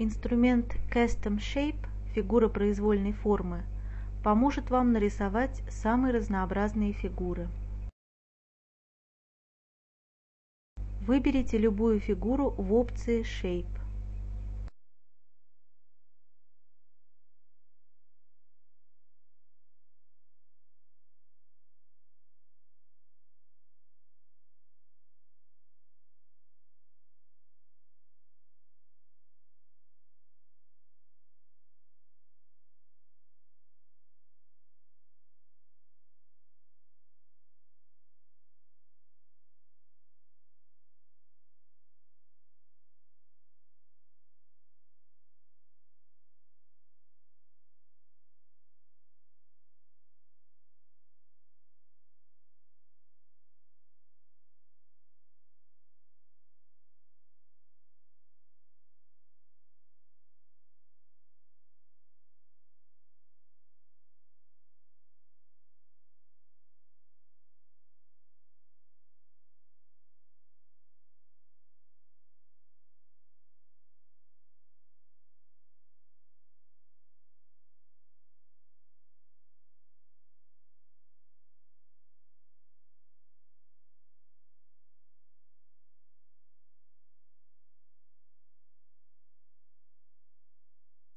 Инструмент Custom Shape, фигура произвольной формы, поможет вам нарисовать самые разнообразные фигуры. Выберите любую фигуру в опции Shape.